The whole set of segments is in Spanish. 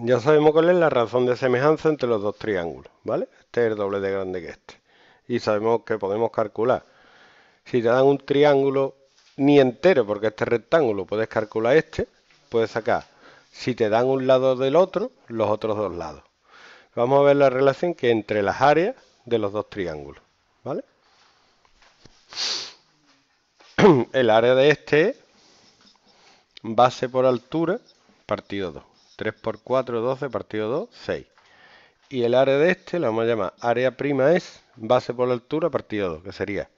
ya sabemos cuál es la razón de semejanza entre los dos triángulos, ¿vale? Este es el doble de grande que este. Y sabemos que podemos calcular. Si te dan un triángulo ni entero, porque este rectángulo puedes calcular este, puedes sacar. Si te dan un lado del otro, los otros dos lados. Vamos a ver la relación que entre las áreas de los dos triángulos, ¿vale? El área de este es base por altura partido 2. 3 por 4, 12, partido 2, 6. Y el área de este lo vamos a llamar área prima es base por la altura, partido 2, que sería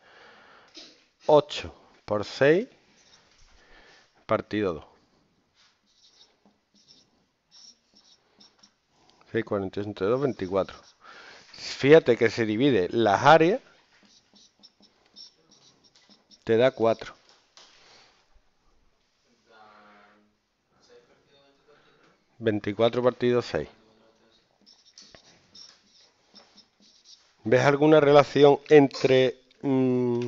8 por 6, partido 2. 6, 48 2, 24. Fíjate que se divide las áreas, te da 4. 24 partido 6. ¿Ves alguna relación entre... Mm,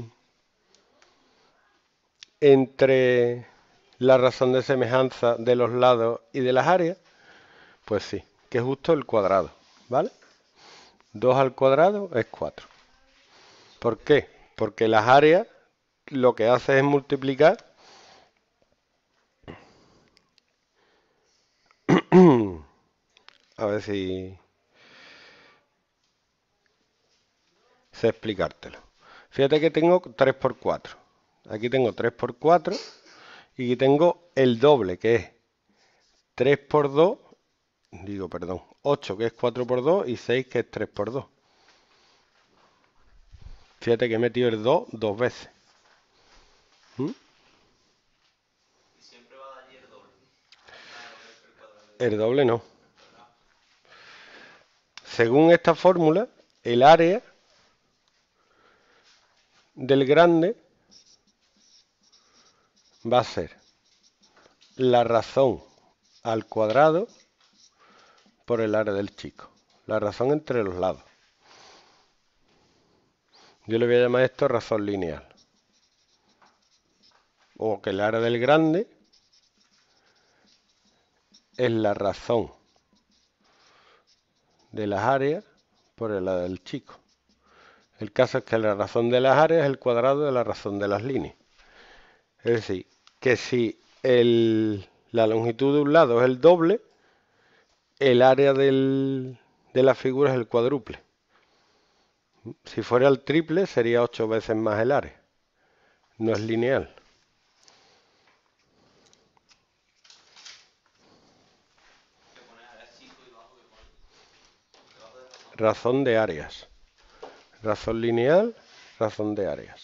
entre la razón de semejanza de los lados y de las áreas? Pues sí, que es justo el cuadrado, ¿vale? 2 al cuadrado es 4. ¿Por qué? Porque las áreas lo que hace es multiplicar a ver si sé explicártelo. Fíjate que tengo 3x4. Aquí tengo 3x4 y aquí tengo el doble que es 3x2, digo perdón, 8 que es 4x2 y 6 que es 3x2. Fíjate que he metido el 2 dos veces. ¿Mm? siempre va a doble? El doble no. Según esta fórmula, el área del grande va a ser la razón al cuadrado por el área del chico. La razón entre los lados. Yo le voy a llamar esto razón lineal. O que el área del grande es la razón de las áreas por el lado del chico. El caso es que la razón de las áreas es el cuadrado de la razón de las líneas. Es decir, que si el, la longitud de un lado es el doble, el área de la figura es el cuádruple. Si fuera el triple sería ocho veces más el área. No es lineal. razón de áreas. Razón lineal, razón de áreas.